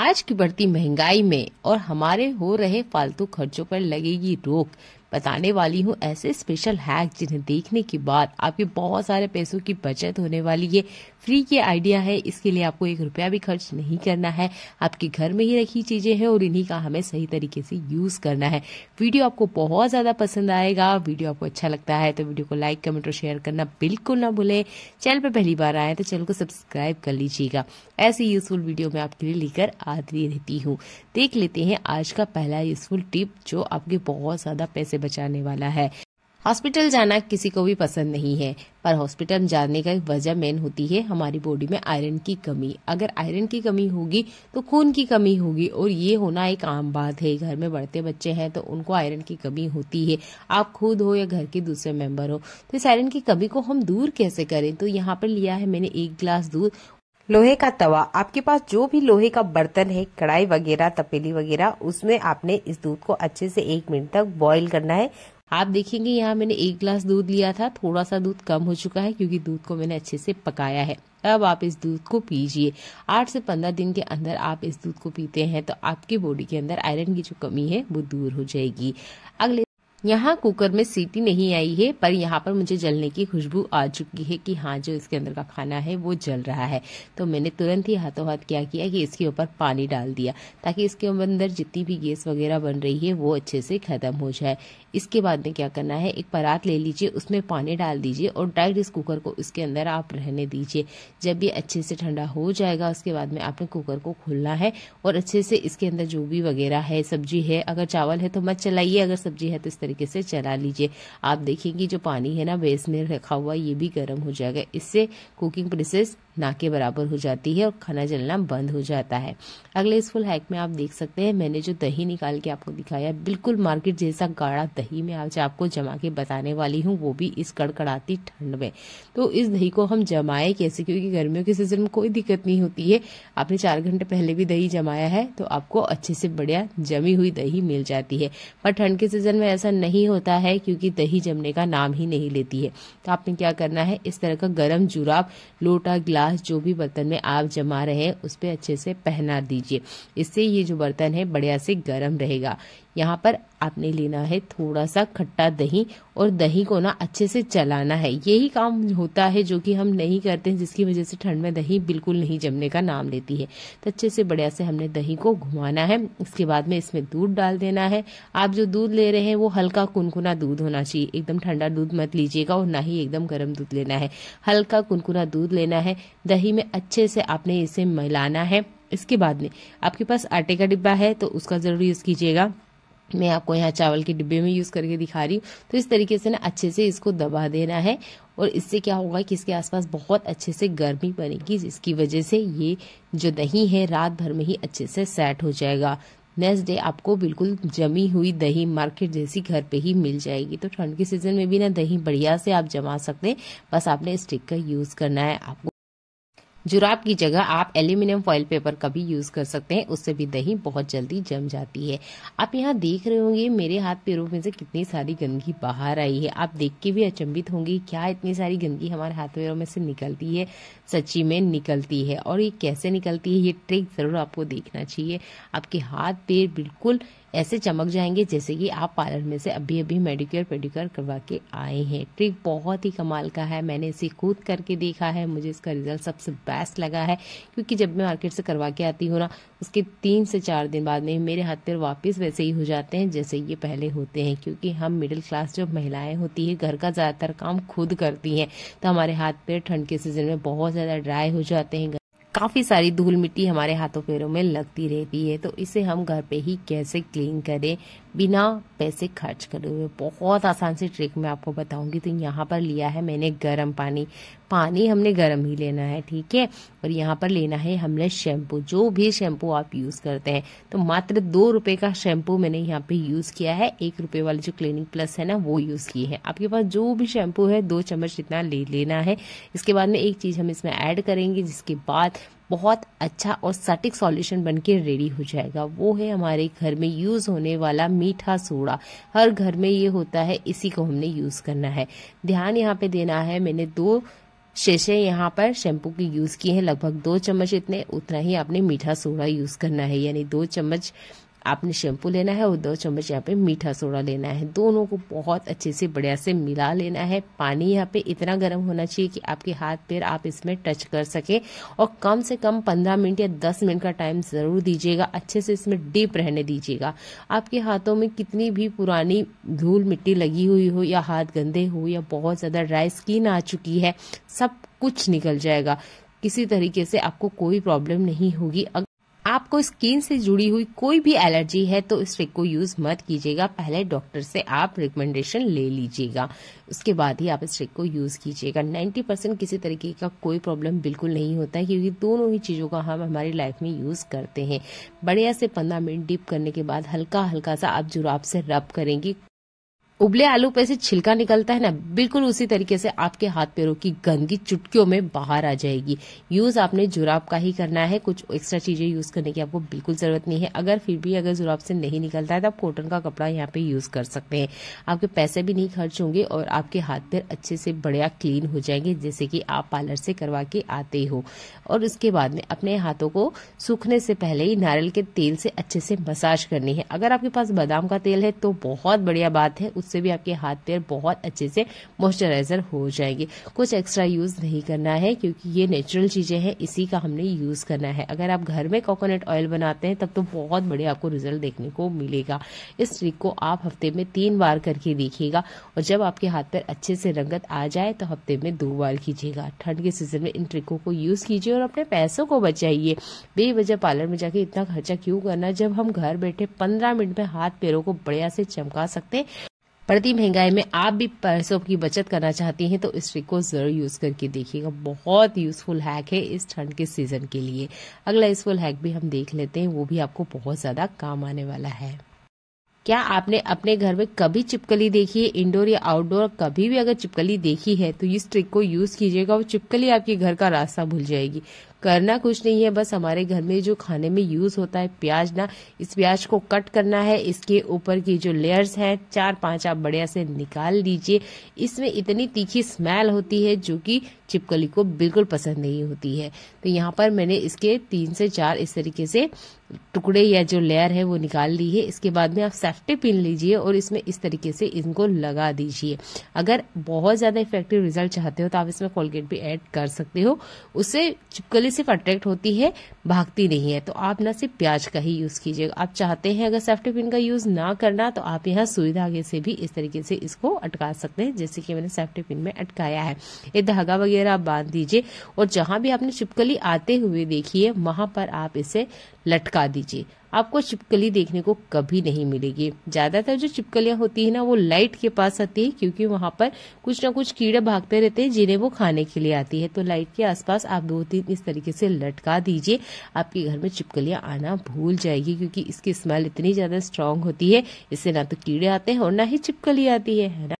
आज की बढ़ती महंगाई में और हमारे हो रहे फालतू खर्चों पर लगेगी रोक बताने वाली हूँ ऐसे स्पेशल हैक जिन्हें देखने के बाद आपके बहुत सारे पैसों की बचत होने वाली है फ्री के आइडिया है इसके लिए आपको एक रुपया भी खर्च नहीं करना है आपके घर में ही रखी चीजें हैं और इन्हीं का हमें सही तरीके से यूज करना है वीडियो आपको बहुत ज्यादा पसंद आएगा वीडियो आपको अच्छा लगता है तो वीडियो को लाइक कमेंट और शेयर करना बिल्कुल ना भूले चैनल पर पहली बार आए तो चैनल को सब्सक्राइब कर लीजिएगा ऐसी यूजफुल वीडियो मैं आपके लिए लेकर आती रहती हूँ देख लेते हैं आज का पहला यूजफुल टिप जो आपके बहुत ज्यादा पैसे बचाने वाला है हॉस्पिटल जाना किसी को भी पसंद नहीं है पर हॉस्पिटल जाने का वजह मेन होती है हमारी बॉडी में आयरन की कमी अगर आयरन की कमी होगी तो खून की कमी होगी और ये होना एक आम बात है घर में बढ़ते बच्चे हैं तो उनको आयरन की कमी होती है आप खुद हो या घर के दूसरे मेंबर हो तो इस आयरन की कमी को हम दूर कैसे करें तो यहाँ पर लिया है मैंने एक ग्लास दूध लोहे का तवा आपके पास जो भी लोहे का बर्तन है कढ़ाई वगैरह तपेली वगैरह उसमें आपने इस दूध को अच्छे से एक मिनट तक बॉईल करना है आप देखेंगे यहाँ मैंने एक गिलास दूध लिया था थोड़ा सा दूध कम हो चुका है क्योंकि दूध को मैंने अच्छे से पकाया है अब आप इस दूध को पीजिए आठ से पंद्रह दिन के अंदर आप इस दूध को पीते हैं तो आपकी बॉडी के अंदर आयरन की जो कमी है वो दूर हो जाएगी अगले यहाँ कुकर में सीटी नहीं आई है पर यहाँ पर मुझे जलने की खुशबू आ चुकी है कि हाँ जो इसके अंदर का खाना है वो जल रहा है तो मैंने तुरंत ही हाथों हाथ क्या किया कि इसके ऊपर पानी डाल दिया ताकि इसके अंदर जितनी भी गैस वगैरह बन रही है वो अच्छे से ख़त्म हो जाए इसके बाद में क्या करना है एक परात ले लीजिए उसमें पानी डाल दीजिए और डायरेक्ट इस कुकर को इसके अंदर आप रहने दीजिए जब ये अच्छे से ठंडा हो जाएगा उसके बाद में आपने कुकर को खोलना है और अच्छे से इसके अंदर जो भी वगैरह है सब्जी है अगर चावल है तो मत चलाइए अगर सब्जी है तो इस तरह तरीके से चला लीजिए आप देखेंगे जो पानी है ना बेस में रखा हुआ ये भी गर्म हो जाएगा इससे कुकिंग प्रोसेस ना के बराबर हो जाती है और खाना जलना बंद हो जाता है अगले इस फुल हैक में आप देख सकते हैं मैंने जो दही निकाल के आपको दिखाया बिल्कुल मार्केट जैसा गाढ़ा दही में आज आपको जमा के बताने वाली हूँ वो भी इस कड़कड़ाती ठंड में तो इस दही को हम जमाए कैसे क्योंकि गर्मियों के सीजन में कोई दिक्कत नहीं होती है आपने चार घंटे पहले भी दही जमाया है तो आपको अच्छे से बढ़िया जमी हुई दही मिल जाती है पर ठंड के सीजन में ऐसा नहीं होता है क्योंकि दही जमने का नाम ही नहीं लेती है तो आपने क्या करना है इस तरह का गर्म जुराब लोटा गिलास गिलास जो भी बर्तन में आप जमा रहे हैं उस पर अच्छे से पहना दीजिए इससे ये जो बर्तन है बढ़िया से गर्म रहेगा यहाँ पर आपने लेना है थोड़ा सा खट्टा दही और दही को ना अच्छे से चलाना है यही काम होता है जो कि हम नहीं करते हैं जिसकी वजह से ठंड में दही बिल्कुल नहीं जमने का नाम लेती है तो अच्छे से बढ़िया से हमने दही को घुमाना है इसके बाद में इसमें दूध डाल देना है आप जो दूध ले रहे हैं वो हल्का कुनकुना दूध होना चाहिए एकदम ठंडा दूध मत लीजिएगा और ना ही एकदम गर्म दूध लेना है हल्का कुनकुना दूध लेना है दही में अच्छे से आपने इसे मिलाना है इसके बाद में आपके पास आटे का डिब्बा है तो उसका ज़रूर यूज़ कीजिएगा मैं आपको यहाँ चावल के डिब्बे में यूज़ करके दिखा रही हूँ तो इस तरीके से ना अच्छे से इसको दबा देना है और इससे क्या होगा कि इसके आसपास बहुत अच्छे से गर्मी बनेगी जिसकी वजह से ये जो दही है रात भर में ही अच्छे से सेट हो जाएगा नेक्स्ट डे आपको बिल्कुल जमी हुई दही मार्केट जैसी घर पे ही मिल जाएगी तो ठंड के सीजन में भी ना दही बढ़िया से आप जमा सकते हैं बस आपने स्टिक का यूज़ करना है आपको जुराब की जगह आप एल्यूमिनियम फॉइल पेपर का भी यूज़ कर सकते हैं उससे भी दही बहुत जल्दी जम जाती है आप यहाँ देख रहे होंगे मेरे हाथ पैरों में से कितनी सारी गंदगी बाहर आई है आप देख के भी अचंभित होंगे क्या इतनी सारी गंदगी हमारे हाथ पैरों में से निकलती है सच्ची में निकलती है और ये कैसे निकलती है ये ट्रिक ज़रूर आपको देखना चाहिए आपके हाथ पैर बिल्कुल ऐसे चमक जाएंगे जैसे कि आप पार्लर में से अभी अभी मेडिक्योर पेडिक्योर करवा के आए हैं ट्रिक बहुत ही कमाल का है मैंने इसे खुद करके देखा है मुझे इसका रिजल्ट सबसे बेस्ट लगा है क्योंकि जब मैं मार्केट से करवा के आती हूँ ना उसके तीन से चार दिन बाद में मेरे हाथ पैर वापस वैसे ही हो जाते हैं जैसे ये पहले होते हैं क्योंकि हम मिडिल क्लास जो महिलाएं होती है घर का ज़्यादातर काम खुद करती हैं तो हमारे हाथ पैर ठंड के सीज़न में बहुत ज़्यादा ड्राई हो जाते हैं काफ़ी सारी धूल मिट्टी हमारे हाथों पैरों में लगती रहती है तो इसे हम घर पे ही कैसे क्लीन करें बिना पैसे खर्च करे हुए बहुत आसान से ट्रिक मैं आपको बताऊंगी तो यहाँ पर लिया है मैंने गर्म पानी पानी हमने गर्म ही लेना है ठीक है और यहाँ पर लेना है हमने शैम्पू जो भी शैम्पू आप यूज़ करते हैं तो मात्र दो रुपए का शैम्पू मैंने यहाँ पे यूज़ किया है एक रुपये वाली जो क्लीनिंग प्लस है ना वो यूज़ की है आपके पास जो भी शैम्पू है दो चम्मच जितना ले लेना है इसके बाद में एक चीज़ हम इसमें ऐड करेंगे जिसके बाद बहुत अच्छा और सटीक सॉल्यूशन बन के रेडी हो जाएगा वो है हमारे घर में यूज़ होने वाला मीठा सोडा हर घर में ये होता है इसी को हमने यूज़ करना है ध्यान यहाँ पे देना है मैंने दो शेषे यहाँ पर शैम्पू की यूज़ की है लगभग दो चम्मच इतने उतना ही आपने मीठा सोडा यूज़ करना है यानी दो चम्मच आपने शैम्पू लेना है और दो चम्मच यहाँ पे मीठा सोडा लेना है दोनों को बहुत अच्छे से बढ़िया से मिला लेना है पानी यहाँ पे इतना गर्म होना चाहिए कि आपके हाथ पैर आप इसमें टच कर सके और कम से कम पंद्रह मिनट या दस मिनट का टाइम ज़रूर दीजिएगा अच्छे से इसमें डीप रहने दीजिएगा आपके हाथों में कितनी भी पुरानी धूल मिट्टी लगी हुई हो या हाथ गंदे हो या बहुत ज़्यादा ड्राई स्किन आ चुकी है सब कुछ निकल जाएगा किसी तरीके से आपको कोई प्रॉब्लम नहीं होगी आपको स्किन से जुड़ी हुई कोई भी एलर्जी है तो इस ट्रिक को यूज मत कीजिएगा पहले डॉक्टर से आप रिकमेंडेशन ले लीजिएगा उसके बाद ही आप इस ट्रिक को यूज कीजिएगा 90 परसेंट किसी तरीके का कोई प्रॉब्लम बिल्कुल नहीं होता है क्योंकि दोनों ही चीजों का हम हमारी लाइफ में यूज करते हैं बढ़िया से पंद्रह मिनट डिप करने के बाद हल्का हल्का सा आप जुराब से रब करेंगे उबले आलू पे से छिलका निकलता है ना बिल्कुल उसी तरीके से आपके हाथ पैरों की गंदगी चुटकियों में बाहर आ जाएगी यूज आपने जुराब का ही करना है कुछ एक्स्ट्रा चीजें यूज करने की आपको बिल्कुल जरूरत नहीं है अगर फिर भी अगर जुराब से नहीं निकलता है तो आप कॉटन का कपड़ा यहाँ पे यूज कर सकते हैं आपके पैसे भी नहीं खर्च होंगे और आपके हाथ पैर अच्छे से बढ़िया क्लीन हो जाएंगे जैसे कि आप पार्लर से करवा के आते हो और उसके बाद में अपने हाथों को सूखने से पहले ही नारियल के तेल से अच्छे से मसाज करनी है अगर आपके पास बादाम का तेल है तो बहुत बढ़िया बात है उस उससे भी आपके हाथ पैर बहुत अच्छे से मॉइस्चराइजर हो जाएंगे कुछ एक्स्ट्रा यूज़ नहीं करना है क्योंकि ये नेचुरल चीज़ें हैं इसी का हमने यूज़ करना है अगर आप घर में कोकोनट ऑयल बनाते हैं तब तो बहुत बड़े आपको रिजल्ट देखने को मिलेगा इस ट्रिक को आप हफ्ते में तीन बार करके देखिएगा और जब आपके हाथ पैर अच्छे से रंगत आ जाए तो हफ्ते में दो बार कीजिएगा ठंड के सीजन में इन ट्रिकों को यूज़ कीजिए और अपने पैसों को बचाइए बेवजह पार्लर में जाके इतना खर्चा क्यों करना जब हम घर बैठे पंद्रह मिनट में हाथ पैरों को बढ़िया से चमका सकते हैं प्रति महंगाई में आप भी पैसों की बचत करना चाहती हैं तो इस ट्रिक को ज़रूर यूज़ करके देखिएगा बहुत यूज़फुल हैक है इस ठंड के सीज़न के लिए अगला यूज़फुल हैक भी हम देख लेते हैं वो भी आपको बहुत ज़्यादा काम आने वाला है क्या आपने अपने घर में कभी चिपकली देखी है इंडोर या आउटडोर कभी भी अगर चिपकली देखी है तो इस ट्रिक को यूज़ कीजिएगा वो चिपकली आपके घर का रास्ता भूल जाएगी करना कुछ नहीं है बस हमारे घर में जो खाने में यूज होता है प्याज ना इस प्याज को कट करना है इसके ऊपर की जो लेयर्स हैं चार पांच आप बढ़िया से निकाल लीजिए इसमें इतनी तीखी स्मेल होती है जो कि चिपकली को बिल्कुल पसंद नहीं होती है तो यहाँ पर मैंने इसके तीन से चार इस तरीके से टुकड़े या जो लेयर है वो निकाल ली है इसके बाद में आप सेफ्टी पिन लीजिए और इसमें इस तरीके से इनको लगा दीजिए अगर बहुत ज़्यादा इफेक्टिव रिजल्ट चाहते हो तो आप इसमें कोलगेट भी ऐड कर सकते हो उससे चिपकली सिर्फ अट्रैक्ट होती है भागती नहीं है तो आप ना सिर्फ प्याज का ही यूज़ कीजिएगा आप चाहते हैं अगर सेफ्टी पिन का यूज़ ना करना तो आप यहाँ सुई धागे से भी इस तरीके से इसको अटका सकते हैं जैसे कि मैंने सेफ्टी पिन में अटकाया है ये धागा वगैरह आप बांध दीजिए और जहां भी आपने छिपकली आते हुए देखी है वहां पर आप इसे लटका दीजिए आपको चिपकली देखने को कभी नहीं मिलेगी ज़्यादातर जो चिपकलियां होती है ना वो लाइट के पास आती है क्योंकि वहां पर कुछ ना कुछ कीड़े भागते रहते हैं जिन्हें वो खाने के लिए आती है तो लाइट के आसपास आप दो तीन इस तरीके से लटका दीजिए आपके घर में चिपकलियां आना भूल जाएगी क्योंकि इसकी स्मेल इतनी ज़्यादा स्ट्रांग होती है इससे ना तो कीड़े आते हैं और ना ही चिपकली आती है है ना